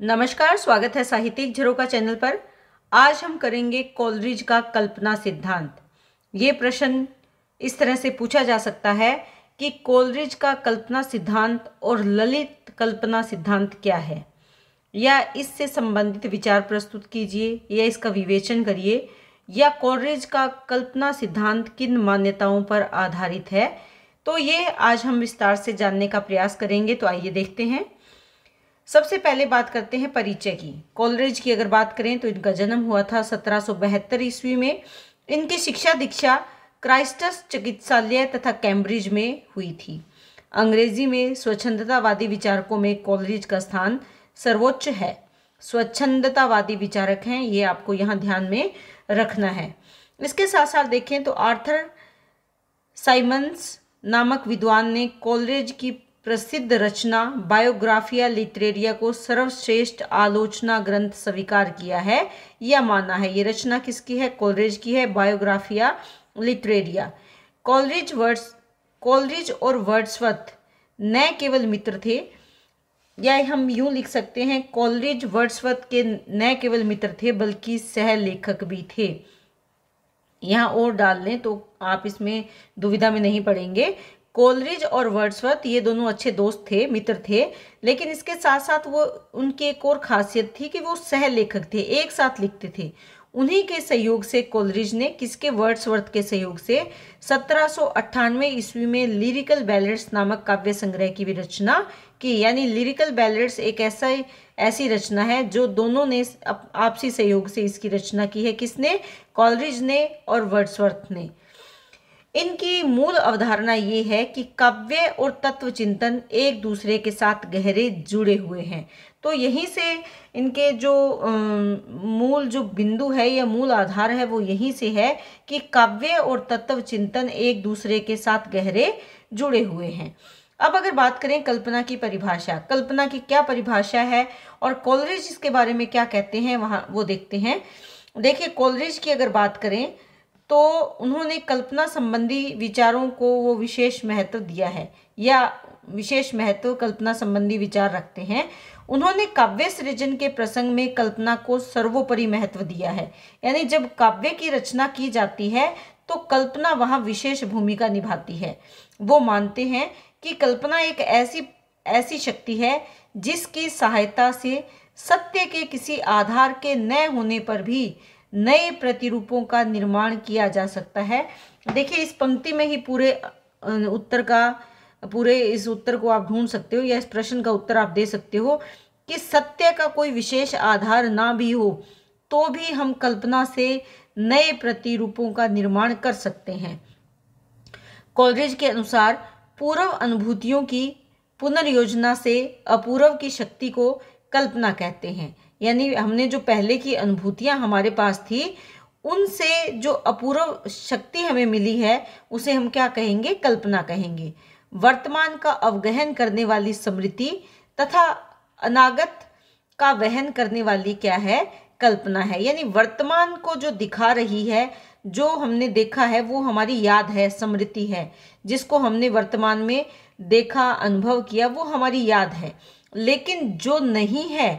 नमस्कार स्वागत है साहित्यिक झरोका चैनल पर आज हम करेंगे कॉलरिज का कल्पना सिद्धांत ये प्रश्न इस तरह से पूछा जा सकता है कि कॉलरिज का कल्पना सिद्धांत और ललित कल्पना सिद्धांत क्या है या इससे संबंधित विचार प्रस्तुत कीजिए या इसका विवेचन करिए या कॉलरिज का कल्पना सिद्धांत किन मान्यताओं पर आधारित है तो ये आज हम विस्तार से जानने का प्रयास करेंगे तो आइए देखते हैं सबसे पहले बात करते हैं परिचय की कॉलरेज की अगर बात करें तो इनका जन्म हुआ था सत्रह सौ बहत्तर ईस्वी में इनकी शिक्षा दीक्षा क्राइस्टस चिकित्सालय तथा कैम्ब्रिज में हुई थी अंग्रेजी में स्वच्छंदतावादी विचारकों में कॉलरेज का स्थान सर्वोच्च है स्वच्छंदतावादी विचारक हैं ये आपको यहाँ ध्यान में रखना है इसके साथ साथ देखें तो आर्थर साइमंस नामक विद्वान ने कॉलरेज की प्रसिद्ध रचना बायोग्राफिया लिटरेरिया को सर्वश्रेष्ठ आलोचना ग्रंथ स्वीकार किया है या माना है ये रचना किसकी है कॉलरेज की है Biographia Literaria Coleridge words Coleridge और वर्ड्सवर्थ न केवल मित्र थे या हम यूं लिख सकते हैं कॉलरेज वर्ड्सवर्थ के न केवल मित्र थे बल्कि सह लेखक भी थे यहाँ और डाल लें तो आप इसमें दुविधा में नहीं पड़ेंगे कोलरिज और वर्ड्सवर्थ ये दोनों अच्छे दोस्त थे मित्र थे लेकिन इसके साथ साथ वो उनकी एक और खासियत थी कि वो सह लेखक थे एक साथ लिखते थे उन्हीं के सहयोग से कोलरिज ने किसके वर्ड्सवर्थ के सहयोग से सत्रह ईस्वी में लिरिकल बैलेट्स नामक काव्य संग्रह की भी रचना की यानी लिरिकल बैलेट्स एक ऐसा ऐसी रचना है जो दोनों ने आपसी सहयोग से इसकी रचना की है किसने कॉलरिज ने और वर्ड्सवर्थ ने इनकी मूल अवधारणा ये है कि काव्य और तत्व चिंतन एक दूसरे के साथ गहरे जुड़े हुए हैं तो यहीं से इनके जो मूल जो बिंदु है या मूल आधार है वो यहीं से है कि काव्य और तत्व चिंतन एक दूसरे के साथ गहरे जुड़े हुए हैं अब अगर बात करें कल्पना की परिभाषा कल्पना की क्या परिभाषा है और कॉलरेज इसके बारे में क्या कहते हैं वहाँ वो देखते हैं देखिए कॉलरेज की अगर बात करें तो उन्होंने कल्पना संबंधी विचारों को वो विशेष महत्व दिया है या विशेष महत्व कल्पना संबंधी विचार रखते हैं उन्होंने काव्य सृजन के प्रसंग में कल्पना को सर्वोपरि महत्व दिया है यानी जब काव्य की रचना की जाती है तो कल्पना वहाँ विशेष भूमिका निभाती है वो मानते हैं कि कल्पना एक ऐसी ऐसी शक्ति है जिसकी सहायता से सत्य के किसी आधार के न होने पर भी नए प्रतिरूपों का निर्माण किया जा सकता है देखिए इस पंक्ति में ही पूरे उत्तर का पूरे इस उत्तर को आप ढूंढ सकते हो या इस प्रश्न का उत्तर आप दे सकते हो कि सत्य का कोई विशेष आधार ना भी हो तो भी हम कल्पना से नए प्रतिरूपों का निर्माण कर सकते हैं कॉलरेज के अनुसार पूर्व अनुभूतियों की पुनर्योजना से अपूर्व की शक्ति को कल्पना कहते हैं यानी हमने जो पहले की अनुभूतियाँ हमारे पास थी उनसे जो अपूर्व शक्ति हमें मिली है उसे हम क्या कहेंगे कल्पना कहेंगे वर्तमान का अवगहन करने वाली स्मृति तथा अनागत का वहन करने वाली क्या है कल्पना है यानी वर्तमान को जो दिखा रही है जो हमने देखा है वो हमारी याद है स्मृति है जिसको हमने वर्तमान में देखा अनुभव किया वो हमारी याद है लेकिन जो नहीं है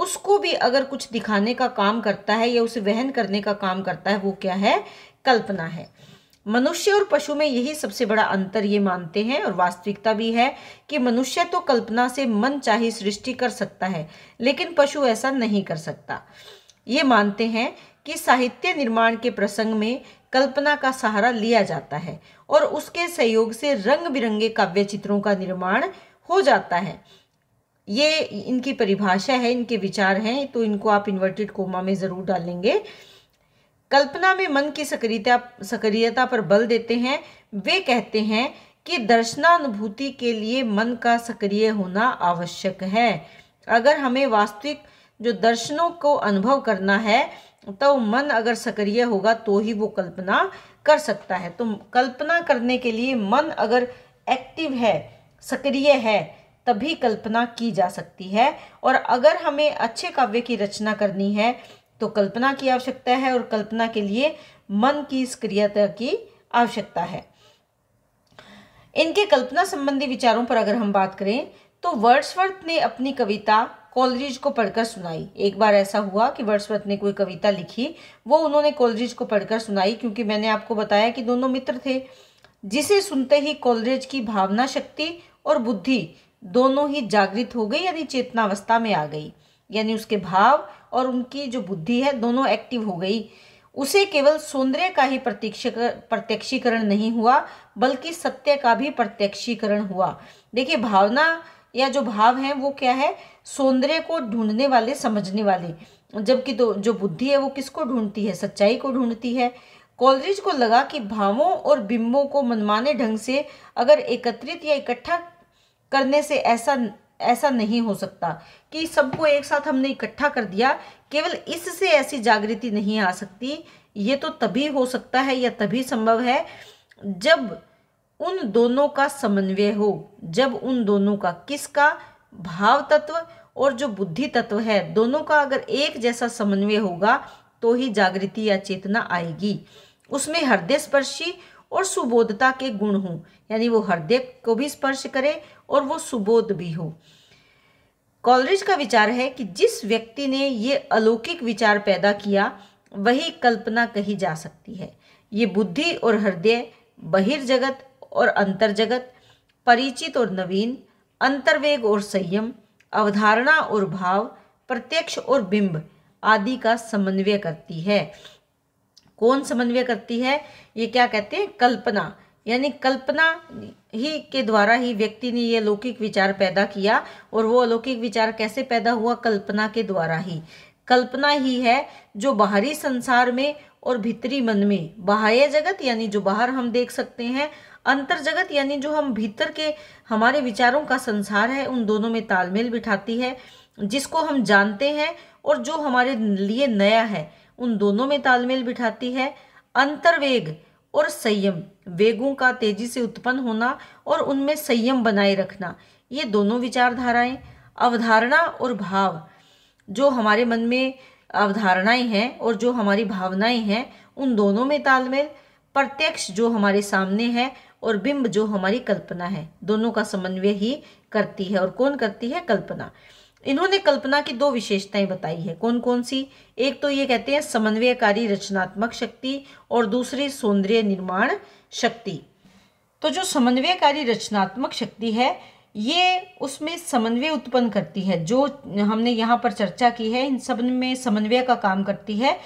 उसको भी अगर कुछ दिखाने का काम करता है या उसे वहन करने का काम करता है वो क्या है कल्पना है मनुष्य और पशु में यही सबसे बड़ा अंतर ये मानते हैं और वास्तविकता भी है कि मनुष्य तो कल्पना से मन चाहे सृष्टि कर सकता है लेकिन पशु ऐसा नहीं कर सकता ये मानते हैं कि साहित्य निर्माण के प्रसंग में कल्पना का सहारा लिया जाता है और उसके सहयोग से रंग बिरंगे काव्य चित्रों का निर्माण हो जाता है ये इनकी परिभाषा है इनके विचार हैं तो इनको आप इन्वर्टेड कोमा में ज़रूर डालेंगे कल्पना में मन की सक्रियता सक्रियता पर बल देते हैं वे कहते हैं कि दर्शनानुभूति के लिए मन का सक्रिय होना आवश्यक है अगर हमें वास्तविक जो दर्शनों को अनुभव करना है तो मन अगर सक्रिय होगा तो ही वो कल्पना कर सकता है तो कल्पना करने के लिए मन अगर एक्टिव है सक्रिय है तभी कल्पना की जा सकती है और अगर हमें अच्छे काव्य की रचना करनी है तो कल्पना की आवश्यकता है और कल्पना के लिए मन की सक्रियता की आवश्यकता है इनके कल्पना संबंधी विचारों पर अगर हम बात करें तो वर्ड्सवर्थ ने अपनी कविता कॉलरिज को पढ़कर सुनाई एक बार ऐसा हुआ कि वर्ड्सवर्थ ने कोई कविता लिखी वो उन्होंने कॉलरिज को पढ़कर सुनाई क्योंकि मैंने आपको बताया कि दोनों मित्र थे जिसे सुनते ही कॉलरिज की भावना शक्ति और बुद्धि दोनों ही जागृत हो गई यानी चेतनावस्था में आ गई यानी उसके भाव और उनकी जो बुद्धि है दोनों एक्टिव हो गई उसे केवल सौंदर्य का ही प्रत्यक्ष प्रत्यक्षीकरण नहीं हुआ बल्कि सत्य का भी प्रत्यक्षीकरण हुआ देखिए भावना या जो भाव है वो क्या है सौंदर्य को ढूंढने वाले समझने वाले जबकि तो जो बुद्धि है वो किसको ढूंढती है सच्चाई को ढूंढती है कॉलरिज को लगा कि भावों और बिंबों को मनमाने ढंग से अगर एकत्रित या इकट्ठा करने से ऐसा ऐसा नहीं हो सकता कि सबको एक साथ हमने इकट्ठा कर दिया केवल इससे ऐसी जागृति नहीं आ सकती ये तो तभी हो सकता है या तभी संभव है जब उन दोनों का समन्वय हो जब उन दोनों का किसका भाव तत्व और जो बुद्धि तत्व है दोनों का अगर एक जैसा समन्वय होगा तो ही जागृति या चेतना आएगी उसमें हृदय स्पर्शी और सुबोधता के गुण हों यानी वो हृदय को भी स्पर्श करे और वो सुबोध भी हो कॉलरिज का विचार है कि जिस व्यक्ति ने ये अलौकिक विचार पैदा किया वही कल्पना कही जा सकती है ये बुद्धि और हृदय बहिर्जगत और अंतर जगत परिचित और नवीन अंतर्वेग और संयम अवधारणा और भाव प्रत्यक्ष और बिंब आदि का समन्वय करती है कौन समन्वय करती है ये क्या कहते हैं कल्पना यानी कल्पना ही के द्वारा ही व्यक्ति ने ये अलौकिक विचार पैदा किया और वो अलौकिक विचार कैसे पैदा हुआ कल्पना के द्वारा ही कल्पना ही है जो बाहरी संसार में और भीतरी मन में बाह्य जगत यानी जो बाहर हम देख सकते हैं अंतर जगत यानी जो हम भीतर के हमारे विचारों का संसार है उन दोनों में तालमेल बिठाती है जिसको हम जानते हैं और जो हमारे लिए नया है उन दोनों में तालमेल बिठाती है अंतर्वेग और संयम वेगों का तेजी से उत्पन्न होना और उनमें संयम बनाए रखना ये दोनों विचारधाराएं अवधारणा और भाव जो हमारे मन में अवधारणाएं हैं और जो हमारी भावनाएं हैं उन दोनों में तालमेल प्रत्यक्ष जो हमारे सामने है और बिंब जो हमारी कल्पना है दोनों का समन्वय ही करती है और कौन करती है कल्पना इन्होंने कल्पना की दो विशेषताएं बताई है कौन कौन सी एक तो ये कहते हैं समन्वयकारी रचनात्मक शक्ति और दूसरी सौंदर्य निर्माण शक्ति तो जो समन्वयकारी रचनात्मक शक्ति है ये उसमें समन्वय उत्पन्न करती है जो हमने यहाँ पर चर्चा की है इन सब में समन्वय का काम करती है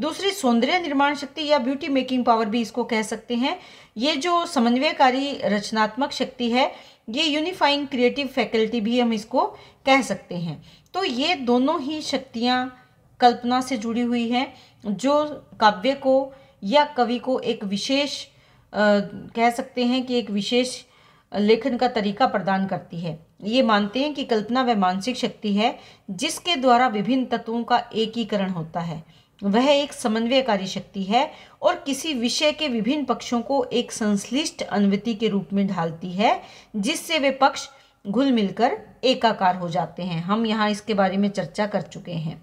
दूसरी सौंदर्य निर्माण शक्ति या ब्यूटी मेकिंग पावर भी इसको कह सकते हैं ये जो समन्वयकारी रचनात्मक शक्ति है ये यूनिफाइंग क्रिएटिव फैकल्टी भी हम इसको कह सकते हैं तो ये दोनों ही शक्तियाँ कल्पना से जुड़ी हुई हैं जो काव्य को या कवि को एक विशेष कह सकते हैं कि एक विशेष लेखन का तरीका प्रदान करती है ये मानते हैं कि कल्पना वह मानसिक शक्ति है जिसके द्वारा विभिन्न तत्वों का एकीकरण होता है वह एक समन्वयकारी शक्ति है और किसी विषय के विभिन्न पक्षों को एक संश्लिष्ट अनुवृत्ति के रूप में ढालती है जिससे वे पक्ष घुल मिलकर एकाकार हो जाते हैं हम यहाँ इसके बारे में चर्चा कर चुके हैं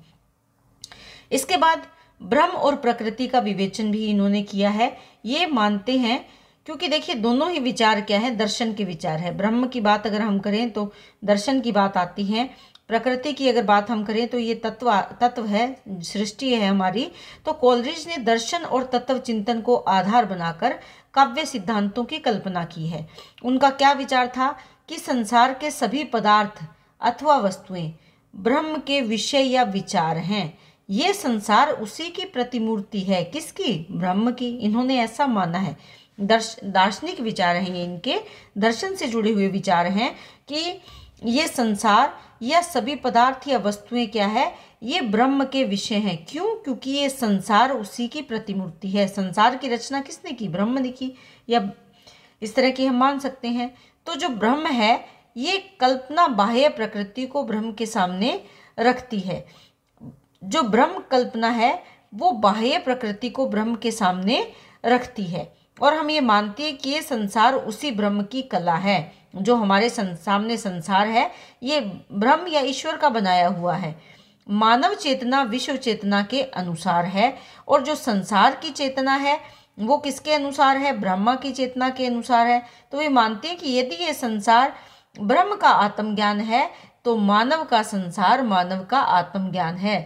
इसके बाद ब्रह्म और प्रकृति का विवेचन भी इन्होंने किया है ये मानते हैं क्योंकि देखिए दोनों ही विचार क्या है दर्शन के विचार है ब्रह्म की बात अगर हम करें तो दर्शन की बात आती है प्रकृति की अगर बात हम करें तो ये तत्व तत्व है सृष्टि है हमारी तो कॉलरिज ने दर्शन और तत्व चिंतन को आधार बनाकर काव्य सिद्धांतों की कल्पना की है उनका क्या विचार था कि संसार के सभी पदार्थ अथवा वस्तुएं ब्रह्म के विषय या विचार हैं ये संसार उसी की प्रतिमूर्ति है किसकी ब्रह्म की इन्होंने ऐसा माना है दर्श दार्शनिक विचार हैं इनके दर्शन से जुड़े हुए विचार हैं कि ये संसार या सभी पदार्थ या वस्तुएं क्या है ये ब्रह्म के विषय हैं क्यों क्योंकि ये संसार उसी की प्रतिमूर्ति है संसार की रचना किसने की ब्रह्म ने की या इस तरह की हम मान सकते हैं तो जो ब्रह्म है ये कल्पना बाह्य प्रकृति को ब्रह्म के सामने रखती है जो ब्रह्म कल्पना है वो बाह्य प्रकृति को ब्रह्म के सामने रखती है और हम ये मानते हैं कि ये संसार उसी ब्रह्म की कला है जो हमारे सामने संसार है ये ब्रह्म या ईश्वर का बनाया हुआ है मानव चेतना विश्व चेतना के अनुसार है और जो संसार की चेतना है वो किसके अनुसार है ब्रह्मा की चेतना के अनुसार है तो वे मानते हैं कि यदि ये संसार ब्रह्म का आत्मज्ञान है तो मानव का संसार मानव का आत्मज्ञान है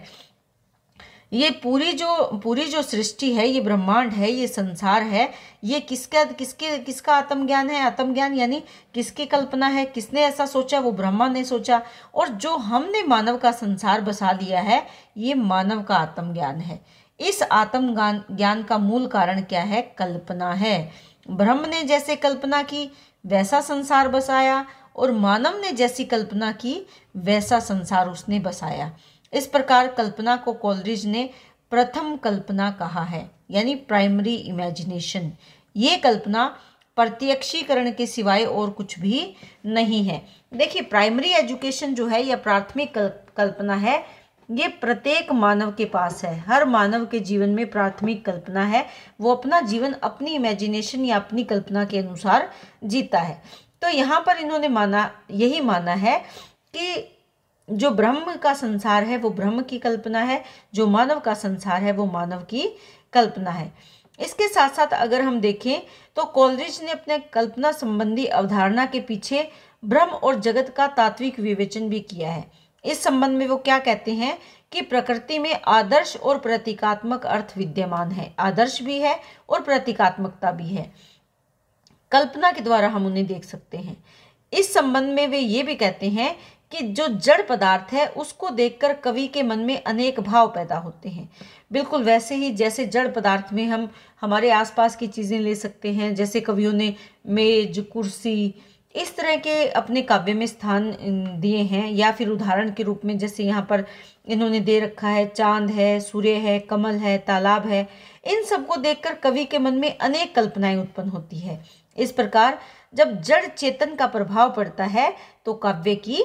ये पूरी जो पूरी जो सृष्टि है ये ब्रह्मांड है ये संसार है ये किसका किसके किसका आत्मज्ञान है आत्मज्ञान यानी किसकी कल्पना है किसने ऐसा सोचा वो ब्रह्मा ने सोचा और जो हमने मानव का संसार बसा दिया है ये मानव का आत्मज्ञान है इस आत्मज्ञान ज्ञान का मूल कारण क्या है कल्पना है ब्रह्म ने जैसे कल्पना की वैसा संसार बसाया और मानव ने जैसी कल्पना की वैसा संसार उसने बसाया इस प्रकार कल्पना को कॉलरिज ने प्रथम कल्पना कहा है यानी प्राइमरी इमेजिनेशन ये कल्पना प्रत्यक्षीकरण के सिवाय और कुछ भी नहीं है देखिए प्राइमरी एजुकेशन जो है या प्राथमिक कल्पना है ये प्रत्येक मानव के पास है हर मानव के जीवन में प्राथमिक कल्पना है वो अपना जीवन अपनी इमेजिनेशन या अपनी कल्पना के अनुसार जीता है तो यहाँ पर इन्होंने माना यही माना है कि जो ब्रह्म का संसार है वो ब्रह्म की कल्पना है जो मानव का संसार है वो मानव की कल्पना है इसके साथ साथ अगर हम देखें तो कॉलरिज ने अपने कल्पना संबंधी अवधारणा के पीछे ब्रह्म और जगत का तात्विक विवेचन भी किया है इस संबंध में वो क्या कहते हैं कि प्रकृति में आदर्श और प्रतीकात्मक अर्थ विद्यमान है आदर्श भी है और प्रतीकात्मकता भी है कल्पना के द्वारा हम उन्हें देख सकते हैं इस संबंध में वे ये भी कहते हैं कि जो जड़ पदार्थ है उसको देखकर कवि के मन में अनेक भाव पैदा होते हैं बिल्कुल वैसे ही जैसे जड़ पदार्थ में हम हमारे आसपास की चीज़ें ले सकते हैं जैसे कवियों ने मेज कुर्सी इस तरह के अपने काव्य में स्थान दिए हैं या फिर उदाहरण के रूप में जैसे यहाँ पर इन्होंने दे रखा है चांद है सूर्य है कमल है तालाब है इन सबको देखकर कवि के मन में अनेक कल्पनाएं उत्पन्न होती है इस प्रकार जब जड़ चेतन का प्रभाव पड़ता है तो काव्य की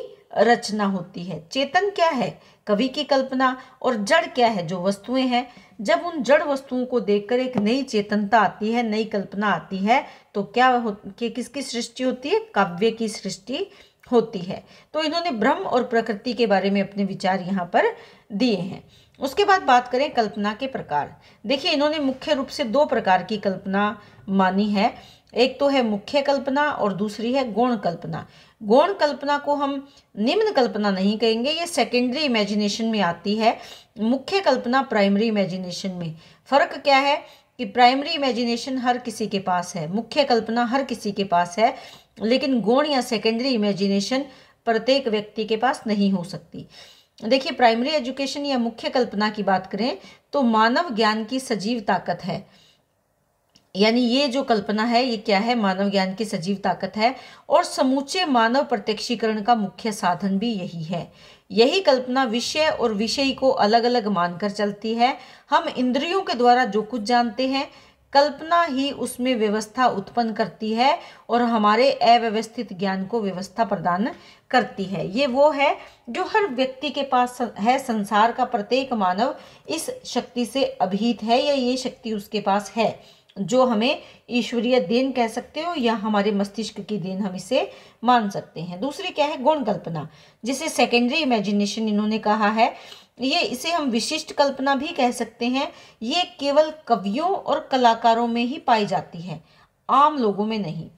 रचना होती है चेतन क्या है कवि की कल्पना और जड़ क्या है जो वस्तुएं हैं जब उन जड़ वस्तुओं को देखकर एक नई चेतनता आती है नई कल्पना आती है तो क्या हो कि किसकी सृष्टि होती है काव्य की सृष्टि होती है तो इन्होंने ब्रह्म और प्रकृति के बारे में अपने विचार यहाँ पर दिए हैं उसके बाद बात करें कल्पना के प्रकार देखिए इन्होंने मुख्य रूप से दो प्रकार की कल्पना मानी है एक तो है मुख्य कल्पना और दूसरी है गौण कल्पना गौण कल्पना को हम निम्न कल्पना नहीं कहेंगे ये सेकेंडरी इमेजिनेशन में आती है मुख्य कल्पना प्राइमरी इमेजिनेशन में फ़र्क क्या है कि प्राइमरी इमेजिनेशन हर किसी के पास है मुख्य कल्पना हर किसी के पास है लेकिन गौण या सेकेंडरी इमेजिनेशन प्रत्येक व्यक्ति के पास नहीं हो सकती देखिए प्राइमरी एजुकेशन या मुख्य कल्पना की बात करें तो मानव ज्ञान की सजीव ताकत है यानी ये जो कल्पना है ये क्या है मानव ज्ञान की सजीव ताकत है और समूचे मानव प्रत्यक्षीकरण का मुख्य साधन भी यही है यही कल्पना विषय और विषय को अलग अलग मानकर चलती है हम इंद्रियों के द्वारा जो कुछ जानते हैं कल्पना ही उसमें व्यवस्था उत्पन्न करती है और हमारे अव्यवस्थित ज्ञान को व्यवस्था प्रदान करती है ये वो है जो हर व्यक्ति के पास है संसार का प्रत्येक मानव इस शक्ति से अभीत है या ये शक्ति उसके पास है जो हमें ईश्वरीय देन कह सकते हो या हमारे मस्तिष्क की देन हम इसे मान सकते हैं दूसरी क्या है गुण कल्पना जिसे सेकेंडरी इमेजिनेशन इन्होंने कहा है ये इसे हम विशिष्ट कल्पना भी कह सकते हैं ये केवल कवियों और कलाकारों में ही पाई जाती है आम लोगों में नहीं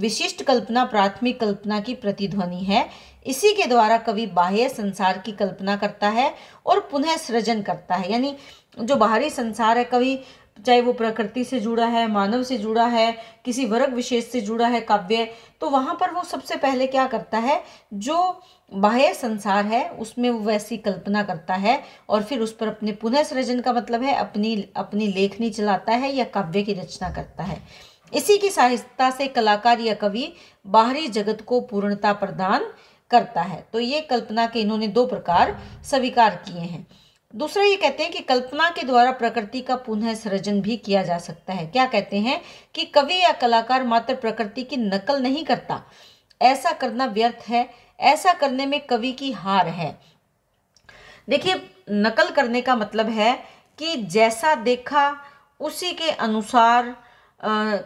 विशिष्ट कल्पना प्राथमिक कल्पना की प्रतिध्वनि है इसी के द्वारा कवि बाह्य संसार की कल्पना करता है और पुनः सृजन करता है यानी जो बाहरी संसार है कवि चाहे वो प्रकृति से जुड़ा है मानव से जुड़ा है किसी वर्ग विशेष से जुड़ा है काव्य तो वहाँ पर वो सबसे पहले क्या करता है जो बाह्य संसार है उसमें वो वैसी कल्पना करता है और फिर उस पर अपने पुनः सृजन का मतलब है अपनी अपनी लेखनी चलाता है या काव्य की रचना करता है इसी की सहायता से कलाकार या कवि बाहरी जगत को पूर्णता प्रदान करता है तो ये कल्पना के इन्होंने दो प्रकार स्वीकार किए हैं दूसरा ये कहते हैं कि कल्पना के द्वारा प्रकृति का पुनः सृजन भी किया जा सकता है क्या कहते हैं कि कवि या कलाकार मात्र प्रकृति की नकल नहीं करता ऐसा करना व्यर्थ है ऐसा करने में कवि की हार है देखिए नकल करने का मतलब है कि जैसा देखा उसी के अनुसार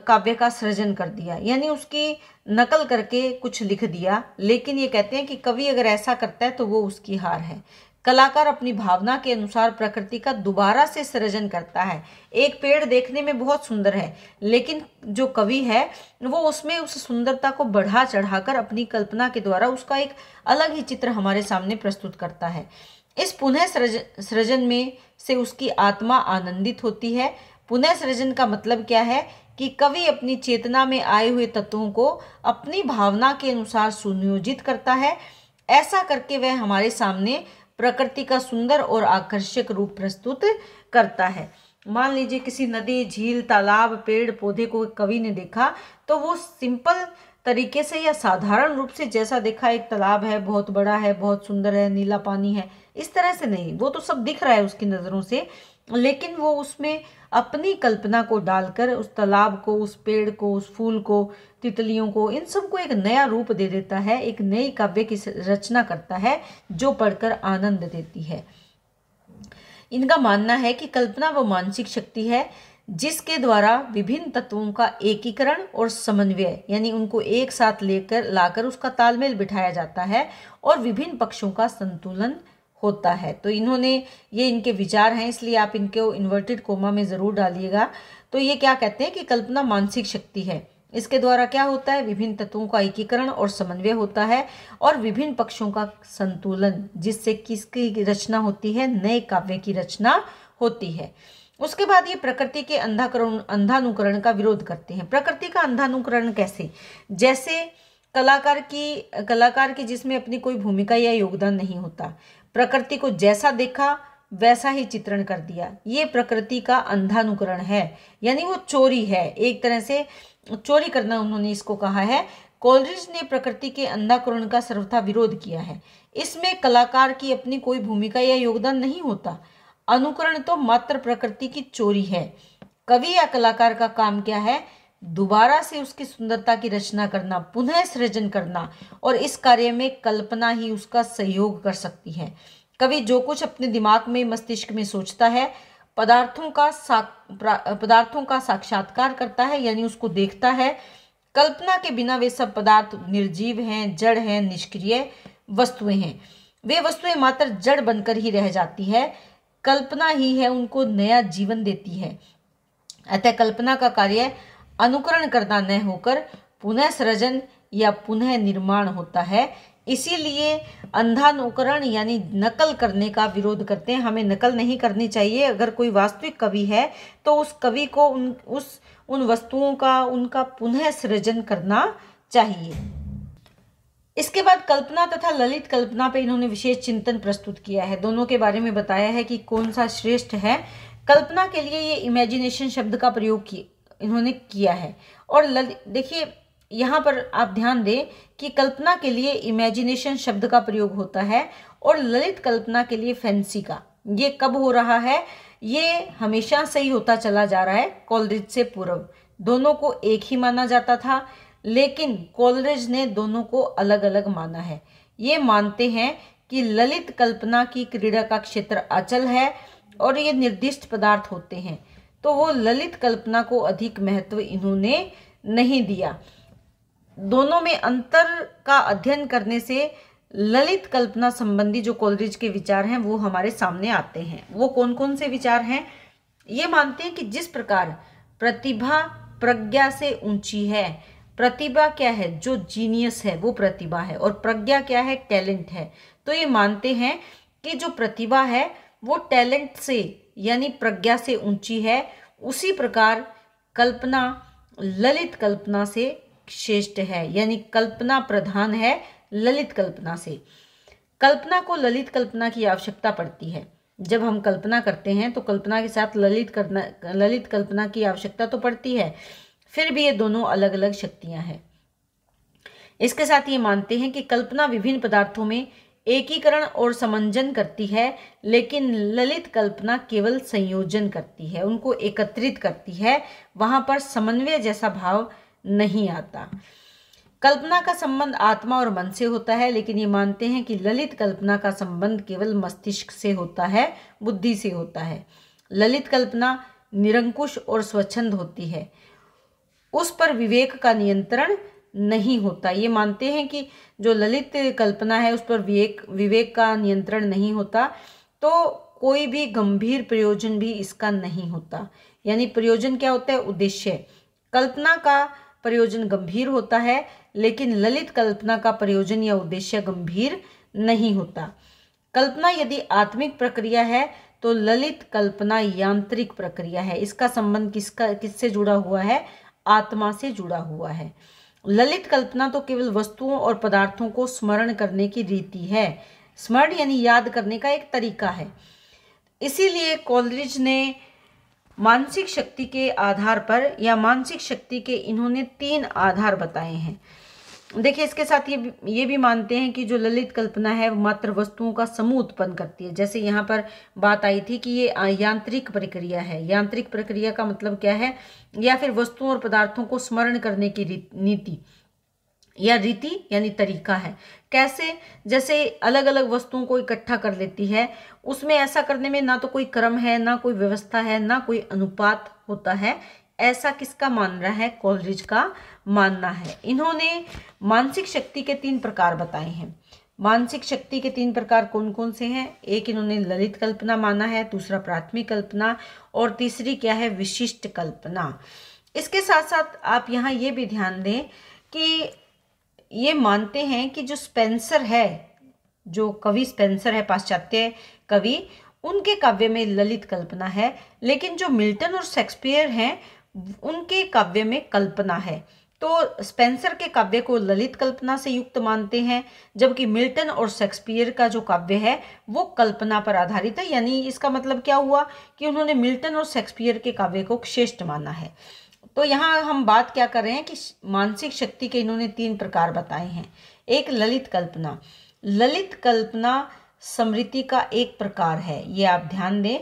काव्य का सृजन कर दिया यानी उसकी नकल करके कुछ लिख दिया लेकिन ये कहते हैं कि कवि अगर ऐसा करता है तो वो उसकी हार है कलाकार अपनी भावना के अनुसार प्रकृति का दोबारा से सृजन करता है एक पेड़ देखने में बहुत सुंदर है लेकिन जो कवि है वो उसमें उस सुंदरता को बढ़ा चढ़ाकर अपनी कल्पना के द्वारा उसका एक अलग ही चित्र हमारे सामने प्रस्तुत करता है इस पुनः सृजन सृजन में से उसकी आत्मा आनंदित होती है पुनः सृजन का मतलब क्या है कि कवि अपनी चेतना में आए हुए तत्वों को अपनी भावना के अनुसार सुनियोजित करता है ऐसा करके वह हमारे सामने प्रकृति का सुंदर और आकर्षक रूप प्रस्तुत करता है मान लीजिए किसी नदी झील तालाब पेड़ पौधे को कवि ने देखा तो वो सिंपल तरीके से या साधारण रूप से जैसा देखा एक तालाब है बहुत बड़ा है बहुत सुंदर है नीला पानी है इस तरह से नहीं वो तो सब दिख रहा है उसकी नज़रों से लेकिन वो उसमें अपनी कल्पना को डालकर उस तालाब को उस पेड़ को उस फूल को तितलियों को इन सब को एक नया रूप दे देता है एक नई काव्य की रचना करता है जो पढ़कर आनंद देती है इनका मानना है कि कल्पना वो मानसिक शक्ति है जिसके द्वारा विभिन्न तत्वों का एकीकरण और समन्वय यानी उनको एक साथ लेकर लाकर उसका तालमेल बिठाया जाता है और विभिन्न पक्षों का संतुलन होता है तो इन्होंने ये इनके विचार हैं इसलिए आप इनके इन्वर्टेड कोमा में ज़रूर डालिएगा तो ये क्या कहते हैं कि कल्पना मानसिक शक्ति है इसके द्वारा क्या होता है विभिन्न तत्वों का एकीकरण और समन्वय होता है और विभिन्न पक्षों का संतुलन जिससे किसकी रचना होती है नए काव्य की रचना होती है उसके बाद ये प्रकृति के अंधाकरण अंधानुकरण का विरोध करते हैं प्रकृति का अंधानुकरण कैसे जैसे कलाकार की कलाकार की जिसमें अपनी कोई भूमिका या योगदान नहीं होता प्रकृति को जैसा देखा वैसा ही चित्रण कर दिया ये प्रकृति का अंधानुकरण है यानी वो चोरी है एक तरह से चोरी करना उन्होंने इसको कहा है कॉलरिज ने प्रकृति के अंधाकरण का सर्वथा विरोध किया है इसमें कलाकार की अपनी कोई भूमिका या योगदान नहीं होता अनुकरण तो मात्र प्रकृति की चोरी है कवि या कलाकार का काम क्या है दोबारा से उसकी सुंदरता की रचना करना पुनः सृजन करना और इस कार्य में कल्पना ही उसका सहयोग कर सकती है कवि जो कुछ अपने दिमाग में मस्तिष्क में सोचता है पदार्थों का पदार्थों का साक्षात्कार करता है यानी उसको देखता है कल्पना के बिना वे सब पदार्थ निर्जीव हैं जड़ हैं निष्क्रिय वस्तुएं हैं वे वस्तुएं मात्र जड़ बनकर ही रह जाती है कल्पना ही है उनको नया जीवन देती है अतः कल्पना का कार्य अनुकरण करना न होकर पुनः सृजन या पुनः निर्माण होता है इसीलिए अंधानुकरण यानी नकल करने का विरोध करते हैं हमें नकल नहीं करनी चाहिए अगर कोई वास्तविक कवि है तो उस कवि को उन उस उन वस्तुओं का उनका पुनः सृजन करना चाहिए इसके बाद कल्पना तथा ललित कल्पना पे इन्होंने विशेष चिंतन प्रस्तुत किया है दोनों के बारे में बताया है कि कौन सा श्रेष्ठ है कल्पना के लिए ये इमेजिनेशन शब्द का प्रयोग किए इन्होंने किया है और देखिए यहाँ पर आप ध्यान दें कि कल्पना के लिए इमेजिनेशन शब्द का प्रयोग होता है और ललित कल्पना के लिए फैंसी का ये कब हो रहा है ये हमेशा सही होता चला जा रहा है कॉलरेज से पूर्व दोनों को एक ही माना जाता था लेकिन कॉलरेज ने दोनों को अलग अलग माना है ये मानते हैं कि ललित कल्पना की क्रीड़ा का क्षेत्र अचल है और ये निर्दिष्ट पदार्थ होते हैं तो वो ललित कल्पना को अधिक महत्व इन्होंने नहीं दिया दोनों में अंतर का अध्ययन करने से ललित कल्पना संबंधी जो कॉलरिज के विचार हैं वो हमारे सामने आते हैं वो कौन कौन से विचार हैं ये मानते हैं कि जिस प्रकार प्रतिभा प्रज्ञा से ऊंची है प्रतिभा क्या है जो जीनियस है वो प्रतिभा है और प्रज्ञा क्या है टैलेंट है तो ये मानते हैं कि जो प्रतिभा है वो टैलेंट से यानी प्रज्ञा से ऊंची है उसी प्रकार कल्पना ललित कल्पना से श्रेष्ठ है यानी कल्पना प्रधान है ललित कल्पना से कल्पना को ललित कल्पना की आवश्यकता पड़ती है जब हम कल्पना करते हैं तो कल्पना के साथ ललित करना ललित कल्पना की आवश्यकता तो पड़ती है फिर भी ये दोनों अलग अलग शक्तियां हैं इसके साथ ये मानते हैं कि कल्पना विभिन्न पदार्थों में एकीकरण और समंजन करती है लेकिन ललित कल्पना केवल संयोजन करती है उनको एकत्रित करती है वहां पर समन्वय जैसा भाव नहीं आता कल्पना का संबंध आत्मा और मन से होता है लेकिन ये मानते हैं कि ललित कल्पना का संबंध केवल मस्तिष्क से होता है बुद्धि से होता है ललित कल्पना निरंकुश और स्वच्छंद होती है उस पर विवेक का नियंत्रण नहीं होता ये मानते हैं कि जो ललित कल्पना है उस पर विवेक विवेक का नियंत्रण नहीं होता तो कोई भी गंभीर प्रयोजन भी इसका नहीं होता यानी प्रयोजन क्या होता है उद्देश्य कल्पना का प्रयोजन गंभीर होता है लेकिन ललित कल्पना का प्रयोजन या उद्देश्य गंभीर नहीं होता कल्पना यदि आत्मिक प्रक्रिया है तो ललित कल्पना यांत्रिक प्रक्रिया है इसका संबंध किसका किससे जुड़ा हुआ है आत्मा से जुड़ा हुआ है ललित कल्पना तो केवल वस्तुओं और पदार्थों को स्मरण करने की रीति है स्मरण यानी याद करने का एक तरीका है इसीलिए कॉलरिज ने मानसिक शक्ति के आधार पर या मानसिक शक्ति के इन्होंने तीन आधार बताए हैं देखिए इसके साथ ये ये भी मानते हैं कि जो ललित कल्पना है मात्र वस्तुओं का समूह उत्पन्न करती है जैसे यहाँ पर बात आई थी कि ये यांत्रिक प्रक्रिया है यांत्रिक प्रक्रिया का मतलब क्या है या फिर वस्तुओं और पदार्थों को स्मरण करने की नीति या रीति यानी तरीका है कैसे जैसे अलग अलग वस्तुओं को इकट्ठा कर लेती है उसमें ऐसा करने में ना तो कोई क्रम है ना कोई व्यवस्था है ना कोई अनुपात होता है ऐसा किसका मानना है कॉलरिज का मानना है इन्होंने मानसिक शक्ति के तीन प्रकार बताए हैं मानसिक शक्ति के तीन प्रकार कौन कौन से हैं एक इन्होंने ललित कल्पना माना है दूसरा प्राथमिक कल्पना और तीसरी क्या है विशिष्ट कल्पना इसके साथ साथ आप यहाँ ये भी ध्यान दें कि ये मानते हैं कि जो स्पेंसर है जो कवि स्पेंसर है पाश्चात्य कवि उनके काव्य में ललित कल्पना है लेकिन जो मिल्टन और शेक्सपियर हैं उनके काव्य में कल्पना है तो स्पेंसर के काव्य को ललित कल्पना से युक्त मानते हैं जबकि मिल्टन और शेक्सपियर का जो काव्य है वो कल्पना पर आधारित है यानी इसका मतलब क्या हुआ कि उन्होंने मिल्टन और शेक्सपियर के काव्य को श्रेष्ठ माना है तो यहाँ हम बात क्या कर रहे हैं कि मानसिक शक्ति के इन्होंने तीन प्रकार बताए हैं एक ललित कल्पना ललित कल्पना स्मृति का एक प्रकार है ये आप ध्यान दें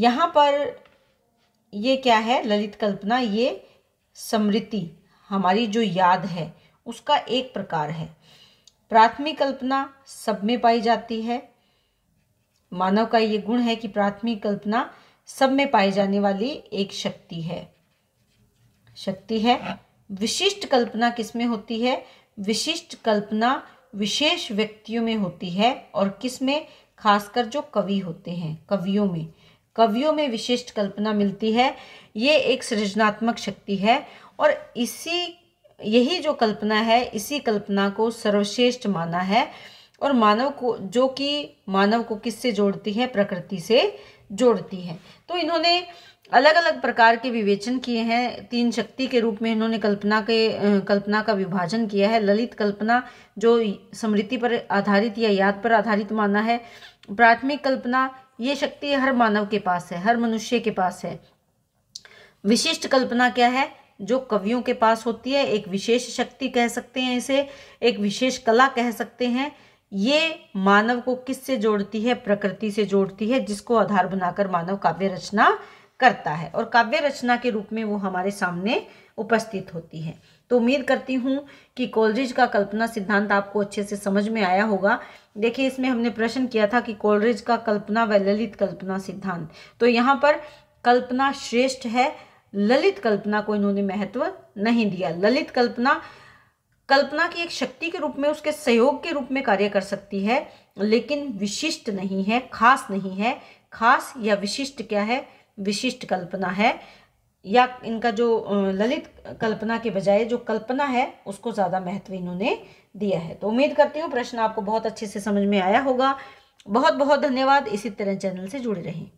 यहाँ पर ये क्या है ललित कल्पना ये स्मृति हमारी जो याद है उसका एक प्रकार है प्राथमिक कल्पना सब में पाई जाती है मानव का ये गुण है कि प्राथमिक कल्पना सब में पाई जाने वाली एक शक्ति है शक्ति है विशिष्ट कल्पना किसमें होती है विशिष्ट कल्पना विशेष व्यक्तियों में होती है और किस में खासकर जो कवि होते हैं कवियों में कवियों में विशिष्ट कल्पना मिलती है ये एक सृजनात्मक शक्ति है और इसी यही जो कल्पना है इसी कल्पना को सर्वश्रेष्ठ माना है और मानव को जो कि मानव को किससे जोड़ती है प्रकृति से जोड़ती है तो इन्होंने अलग अलग प्रकार के विवेचन किए हैं तीन शक्ति के रूप में इन्होंने कल्पना के कल्पना का विभाजन किया है ललित कल्पना जो स्मृति पर आधारित या याद पर आधारित माना है प्राथमिक कल्पना ये शक्ति हर मानव के पास है हर मनुष्य के पास है विशिष्ट कल्पना क्या है जो कवियों के पास होती है एक विशेष शक्ति कह सकते हैं इसे एक विशेष कला कह सकते हैं ये मानव को किस से जोड़ती है प्रकृति से जोड़ती है जिसको आधार बनाकर मानव काव्य रचना करता है और काव्य रचना के रूप में वो हमारे सामने उपस्थित होती है तो उम्मीद करती हूँ कि कोलरिज का कल्पना सिद्धांत आपको अच्छे से समझ में आया होगा देखिए इसमें हमने प्रश्न किया था कि कोलरिज का कल्पना व ललित कल्पना सिद्धांत तो यहाँ पर कल्पना श्रेष्ठ है ललित कल्पना को इन्होंने महत्व नहीं दिया ललित कल्पना कल्पना की एक शक्ति के रूप में उसके सहयोग के रूप में कार्य कर सकती है लेकिन विशिष्ट नहीं है खास नहीं है खास या विशिष्ट क्या है विशिष्ट कल्पना है या इनका जो ललित कल्पना के बजाय जो कल्पना है उसको ज़्यादा महत्व इन्होंने दिया है तो उम्मीद करती हूँ प्रश्न आपको बहुत अच्छे से समझ में आया होगा बहुत बहुत धन्यवाद इसी तरह चैनल से जुड़े रहें